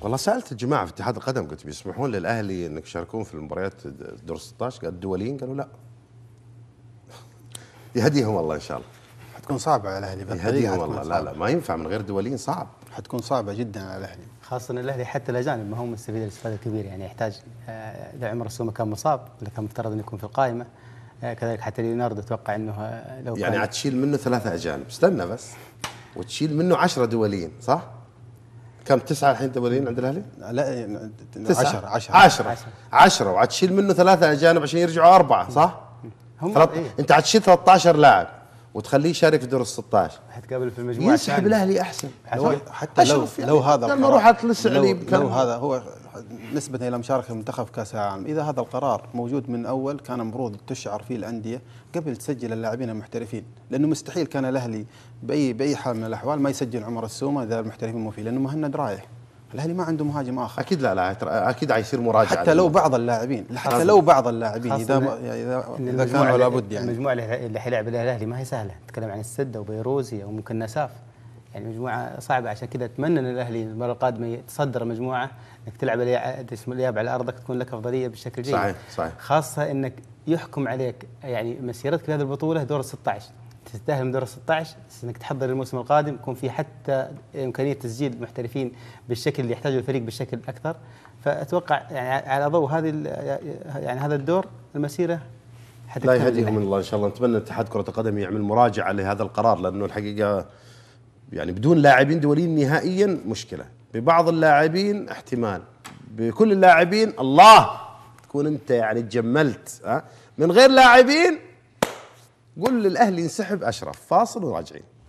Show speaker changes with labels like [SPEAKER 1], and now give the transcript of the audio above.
[SPEAKER 1] والله سالت الجماعه في اتحاد القدم قلت بيسمحون للاهلي انك تشاركون في المباريات دور 16 قال الدوليين قالوا لا يهديهم الله ان شاء الله
[SPEAKER 2] حتكون صعبه على الاهلي يهديهم والله لا لا
[SPEAKER 1] ما ينفع من غير دوليين صعب حتكون صعبه جدا على الاهلي
[SPEAKER 2] خاصه ان الاهلي حتى الاجانب ما هو مستفيد الاستفاده الكبيره يعني يحتاج آه، عمر رسوم كان مصاب اللي كان مفترض انه يكون في القائمه آه، كذلك حتى ليوناردو اتوقع انه
[SPEAKER 1] آه، لو يعني عاد تشيل منه ثلاثه اجانب استنى بس وتشيل منه 10 دوليين صح؟ كم تسعه الحين دوليين عند الاهلي؟ لا 10 10 10 10 وعاد تشيل منه ثلاثه اجانب عشان يرجعوا اربعه صح؟ هم ثلاث... إيه؟ انت عاد تشيل 13 لاعب وتخليه يشارك في دور ال 16
[SPEAKER 2] حتقابل في المجموعه ينسحب الاهلي احسن
[SPEAKER 1] لو حتى يعني. لو, لو هذا لما اروح اطلس عليه لو هذا هو
[SPEAKER 3] نسبة إلى مشاركة المنتخب في كأس العالم إذا هذا القرار موجود من أول كان المفروض تشعر فيه الأندية قبل تسجل اللاعبين المحترفين لأنه مستحيل كان الأهلي بأي بأي حال من الأحوال ما يسجل عمر السومة إذا المحترفين مو فيه لأنه مهند رايح الاهلي ما عنده مهاجم اخر
[SPEAKER 1] اكيد لا لا اكيد حيصير مراجعه حتى لو
[SPEAKER 3] بعض اللاعبين حتى لو
[SPEAKER 2] بعض اللاعبين
[SPEAKER 3] اذا
[SPEAKER 1] يعني اذا
[SPEAKER 2] اذا كانوا لابد يعني المجموعه اللي حيلعب الاهلي ما هي سهله نتكلم عن السده وبيروزي وممكن نساف يعني مجموعه صعبه عشان كذا اتمنى ان الاهلي المباراه القادمه يتصدر مجموعه انك تلعب الاياب على ارضك تكون لك افضليه بشكل جيد صحيح صحيح خاصه انك يحكم عليك يعني مسيرتك في هذه البطوله دور 16 تستاهل من دور 16 انك تحضر الموسم القادم يكون في حتى امكانيه تسجيل المحترفين بالشكل اللي يحتاجه الفريق بشكل اكثر فاتوقع يعني على ضوء هذه يعني هذا الدور المسيره
[SPEAKER 1] لا يهديهم الله ان شاء الله نتمنى اتحاد كره القدم يعمل مراجعه لهذا القرار لانه الحقيقه يعني بدون لاعبين دوليين نهائيا مشكله ببعض اللاعبين احتمال بكل اللاعبين الله تكون انت يعني تجملت ها من غير لاعبين قل للاهلي انسحب اشرف فاصل وراجعين